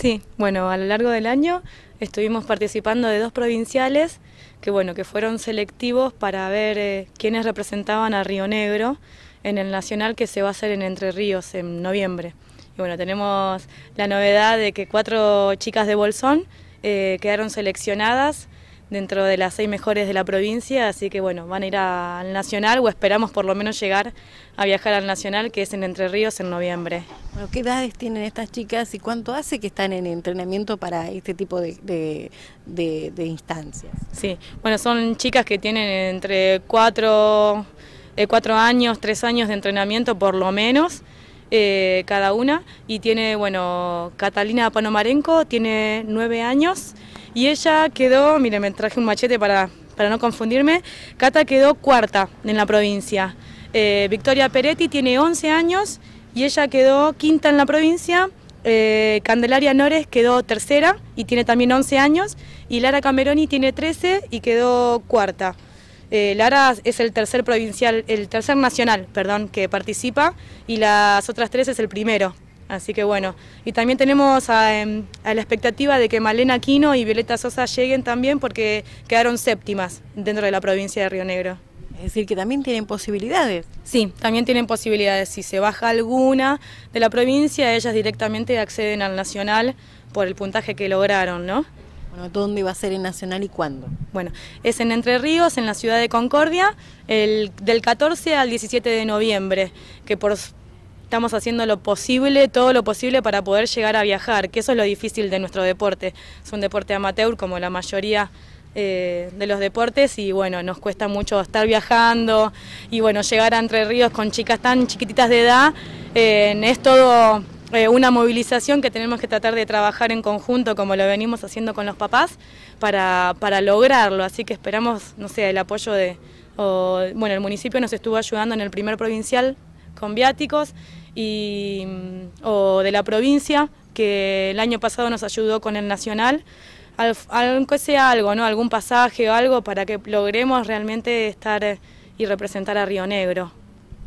Sí, bueno, a lo largo del año estuvimos participando de dos provinciales que bueno, que fueron selectivos para ver eh, quiénes representaban a Río Negro en el nacional que se va a hacer en Entre Ríos en noviembre. Y bueno, tenemos la novedad de que cuatro chicas de Bolsón eh, quedaron seleccionadas dentro de las seis mejores de la provincia, así que bueno, van a ir al Nacional o esperamos por lo menos llegar a viajar al Nacional, que es en Entre Ríos en noviembre. Bueno, ¿Qué edades tienen estas chicas y cuánto hace que están en entrenamiento para este tipo de, instancias? Sí, bueno, son chicas que tienen entre cuatro, eh, años, tres años de entrenamiento por lo menos, eh, cada una, y tiene, bueno, Catalina Panomarenco tiene nueve años, y ella quedó, mire, me traje un machete para, para no confundirme, Cata quedó cuarta en la provincia. Eh, Victoria Peretti tiene 11 años y ella quedó quinta en la provincia. Eh, Candelaria Nores quedó tercera y tiene también 11 años. Y Lara Cameroni tiene 13 y quedó cuarta. Eh, Lara es el tercer provincial, el tercer nacional, perdón, que participa y las otras tres es el primero. Así que bueno, y también tenemos em, a, la expectativa de que Malena Aquino y Violeta Sosa lleguen también porque quedaron séptimas dentro de la provincia de Río Negro. Es decir, que también tienen posibilidades. Sí, también tienen posibilidades. Si se baja alguna de la provincia, ellas directamente acceden al nacional por el puntaje que lograron, ¿no? Bueno, ¿dónde va a ser el nacional y cuándo? Bueno, es en Entre Ríos, en la ciudad de Concordia, el, del 14 al 17 de noviembre, que por, estamos haciendo lo posible, todo lo posible para poder llegar a viajar, que eso es lo difícil de nuestro deporte. Es un deporte amateur como la mayoría eh, de los deportes y bueno, nos cuesta mucho estar viajando y bueno, llegar a Entre Ríos con chicas tan chiquititas de edad, eh, es todo eh, una movilización que tenemos que tratar de trabajar en conjunto como lo venimos haciendo con los papás para, para lograrlo, así que esperamos, no sé, el apoyo de, bueno, el municipio nos estuvo ayudando en el primer provincial con viáticos y, mm, o de la provincia, que el año pasado nos ayudó con el nacional, aunque sea algo, ¿no? algún pasaje o algo para que logremos realmente estar eh, y representar a Río Negro.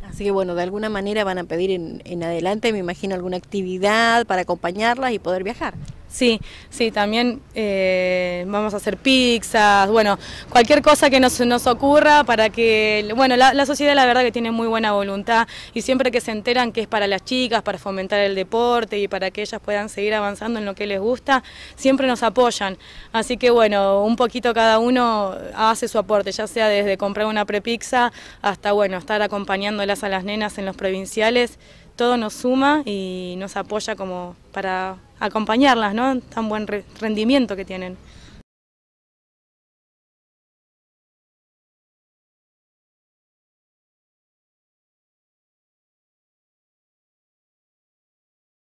Así que bueno, de alguna manera van a pedir en, en adelante, me imagino, alguna actividad para acompañarlas y poder viajar. Sí, sí, también eh, vamos a hacer pizzas, bueno, cualquier cosa que nos, nos ocurra para que, bueno, la, sociedad la verdad que tiene muy buena voluntad y siempre que se enteran que es para las chicas, para fomentar el deporte y para que ellas puedan seguir avanzando en lo que les gusta, siempre nos apoyan. Así que bueno, un poquito cada uno hace su aporte, ya sea desde comprar una prepizza hasta, bueno, estar acompañándolas a las nenas en los provinciales todo nos suma y nos apoya como para acompañarlas, ¿no? Tan buen rendimiento que tienen.